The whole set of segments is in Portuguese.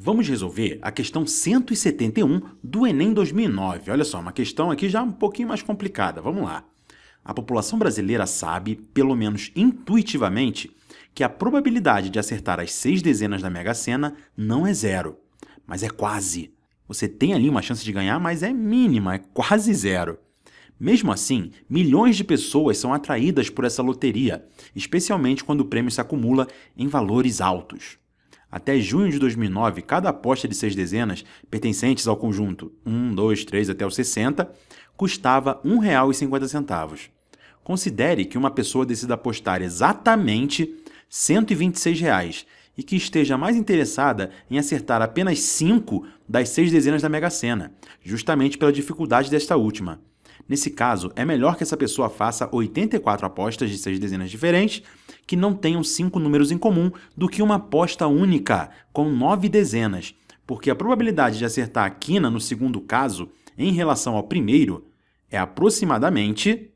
Vamos resolver a questão 171 do Enem 2009. Olha só, uma questão aqui já um pouquinho mais complicada. Vamos lá. A população brasileira sabe, pelo menos intuitivamente, que a probabilidade de acertar as seis dezenas da Mega Sena não é zero, mas é quase. Você tem ali uma chance de ganhar, mas é mínima, é quase zero. Mesmo assim, milhões de pessoas são atraídas por essa loteria, especialmente quando o prêmio se acumula em valores altos. Até junho de 2009, cada aposta de seis dezenas, pertencentes ao conjunto 1, 2, 3 até o 60, custava R$ 1,50. Considere que uma pessoa decida apostar exatamente R$ 126 reais e que esteja mais interessada em acertar apenas 5 das seis dezenas da Mega Sena, justamente pela dificuldade desta última. Nesse caso, é melhor que essa pessoa faça 84 apostas de seis dezenas diferentes que não tenham cinco números em comum do que uma aposta única com nove dezenas, porque a probabilidade de acertar a quina no segundo caso em relação ao primeiro é aproximadamente.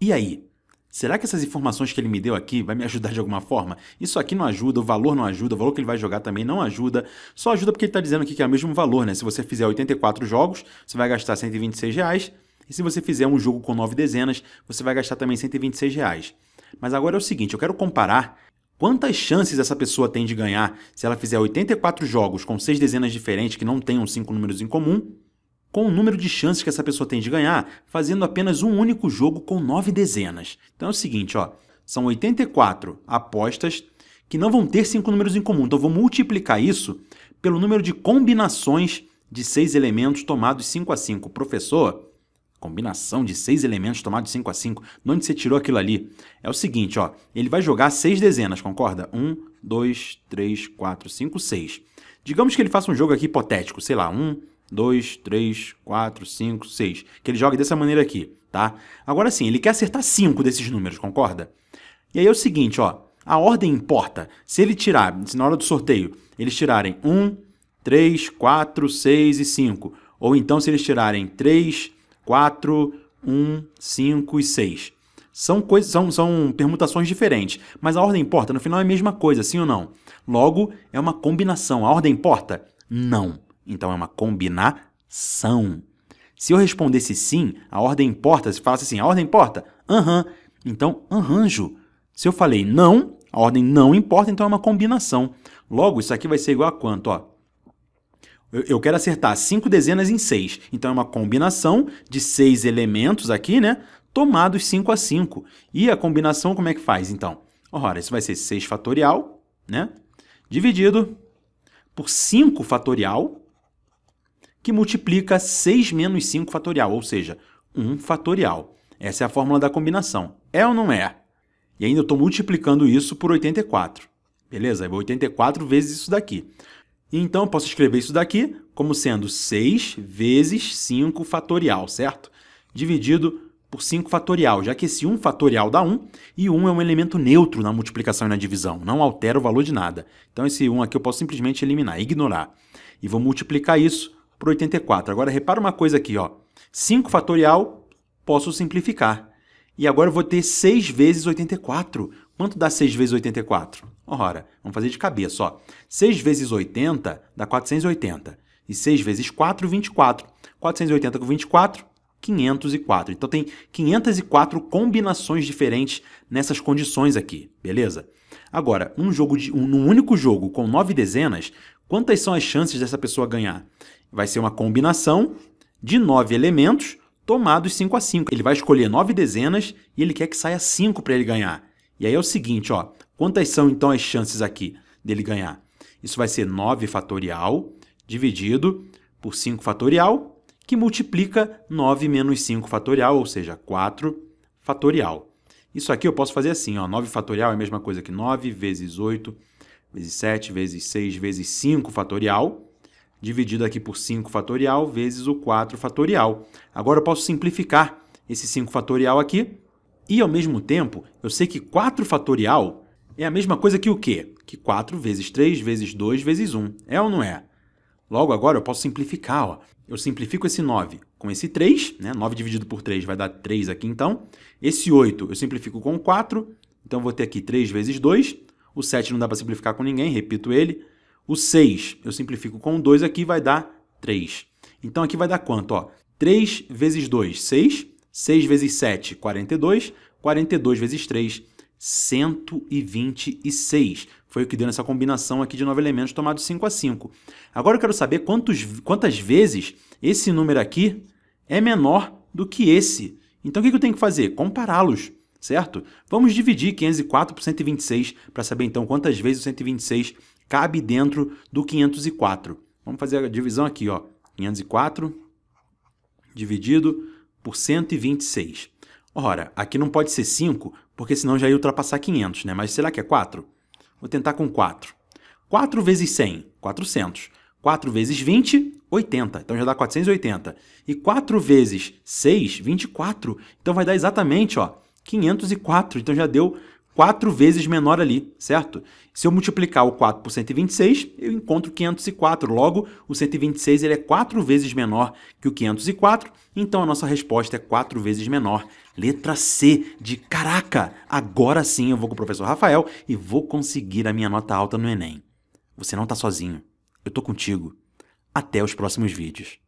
E aí? Será que essas informações que ele me deu aqui vai me ajudar de alguma forma? Isso aqui não ajuda, o valor não ajuda, o valor que ele vai jogar também não ajuda. Só ajuda porque ele está dizendo aqui que é o mesmo valor, né? Se você fizer 84 jogos, você vai gastar 126 reais. E se você fizer um jogo com 9 dezenas, você vai gastar também 126 reais. Mas agora é o seguinte, eu quero comparar quantas chances essa pessoa tem de ganhar se ela fizer 84 jogos com 6 dezenas diferentes que não tenham 5 números em comum, com o número de chances que essa pessoa tem de ganhar fazendo apenas um único jogo com 9 dezenas. Então é o seguinte, ó, são 84 apostas que não vão ter cinco números em comum. Então, vou multiplicar isso pelo número de combinações de seis elementos tomados 5 a 5. Professor, Combinação de seis elementos tomados de 5 a 5. De onde você tirou aquilo ali? É o seguinte, ó. Ele vai jogar seis dezenas, concorda? 1, 2, 3, 4, 5, 6. Digamos que ele faça um jogo aqui hipotético, sei lá, 1, 2, 3, 4, 5, 6. Que ele jogue dessa maneira aqui, tá? Agora sim, ele quer acertar 5 desses números, concorda? E aí é o seguinte, ó. A ordem importa. Se ele tirar, se na hora do sorteio, eles tirarem 1, 3, 4, 6 e 5. Ou então se eles tirarem 3, 4, 1, 5 e 6. São, coisas, são, são permutações diferentes, mas a ordem importa, no final é a mesma coisa, sim ou não? Logo, é uma combinação. A ordem importa? Não. Então é uma combinação. Se eu respondesse sim, a ordem importa, se falasse assim, a ordem importa? Aham. Uhum. Então, arranjo. Se eu falei não, a ordem não importa, então é uma combinação. Logo, isso aqui vai ser igual a quanto? Ó, eu quero acertar cinco dezenas em seis. Então é uma combinação de seis elementos aqui, né? Tomados 5 a 5. E a combinação como é que faz, então? Ora, isso vai ser 6 fatorial, né? Dividido por 5 fatorial, que multiplica 6 menos 5 fatorial, ou seja, 1 fatorial. Essa é a fórmula da combinação. É ou não é? E ainda estou multiplicando isso por 84. Beleza? 84 vezes isso daqui então eu posso escrever isso daqui como sendo 6 vezes 5 fatorial, certo? Dividido por 5 fatorial, já que esse 1 fatorial dá 1 e 1 é um elemento neutro na multiplicação e na divisão, não altera o valor de nada. Então esse 1 aqui eu posso simplesmente eliminar, ignorar. E vou multiplicar isso por 84. Agora repara uma coisa aqui, ó. 5 fatorial posso simplificar. E agora eu vou ter 6 vezes 84. Quanto dá 6 vezes 84? Ora, vamos fazer de cabeça, ó. 6 vezes 80 dá 480. E 6 vezes 4, 24. 480 com 24, 504. Então tem 504 combinações diferentes nessas condições aqui, beleza? Agora, num, jogo de, um, num único jogo com 9 dezenas, quantas são as chances dessa pessoa ganhar? Vai ser uma combinação de 9 elementos tomados 5 a 5. Ele vai escolher 9 dezenas e ele quer que saia 5 para ele ganhar. E aí é o seguinte, ó, Quantas são então as chances aqui dele ganhar? Isso vai ser 9 fatorial dividido por 5 fatorial, que multiplica 9 menos 5 fatorial, ou seja, 4 fatorial. Isso aqui eu posso fazer assim, ó, 9 fatorial é a mesma coisa que 9 vezes 8 vezes 7 vezes 6 vezes 5 fatorial, dividido aqui por 5 fatorial vezes o 4 fatorial. Agora eu posso simplificar esse 5 fatorial aqui e, ao mesmo tempo, eu sei que 4 fatorial é a mesma coisa que o quê? Que 4 vezes 3 vezes 2 vezes 1. É ou não é? Logo agora eu posso simplificar. Ó. Eu simplifico esse 9 com esse 3, né? 9 dividido por 3 vai dar 3 aqui então. Esse 8 eu simplifico com 4, então vou ter aqui 3 vezes 2. O 7 não dá para simplificar com ninguém, repito ele. O 6 eu simplifico com 2 aqui, vai dar 3. Então aqui vai dar quanto? Ó, 3 vezes 2, 6. 6 vezes 7, 42. 42 vezes 3, 126. Foi o que deu nessa combinação aqui de nove elementos tomados 5 a 5. Agora eu quero saber quantos, quantas vezes esse número aqui é menor do que esse. Então o que eu tenho que fazer? Compará-los, certo? Vamos dividir 504 por 126 para saber então quantas vezes o 126 cabe dentro do 504. Vamos fazer a divisão aqui, ó. 504 dividido por 126. Ora, aqui não pode ser 5, porque senão já ia ultrapassar 500, né? Mas será que é 4? Vou tentar com 4. 4 vezes 100, 400. 4 vezes 20, 80. Então já dá 480. E 4 vezes 6, 24. Então vai dar exatamente, ó, 504. Então já deu quatro vezes menor ali, certo? Se eu multiplicar o 4 por 126, eu encontro 504. Logo, o 126 ele é quatro vezes menor que o 504, então a nossa resposta é quatro vezes menor. Letra C de caraca! Agora sim eu vou com o professor Rafael e vou conseguir a minha nota alta no Enem. Você não está sozinho. Eu estou contigo. Até os próximos vídeos.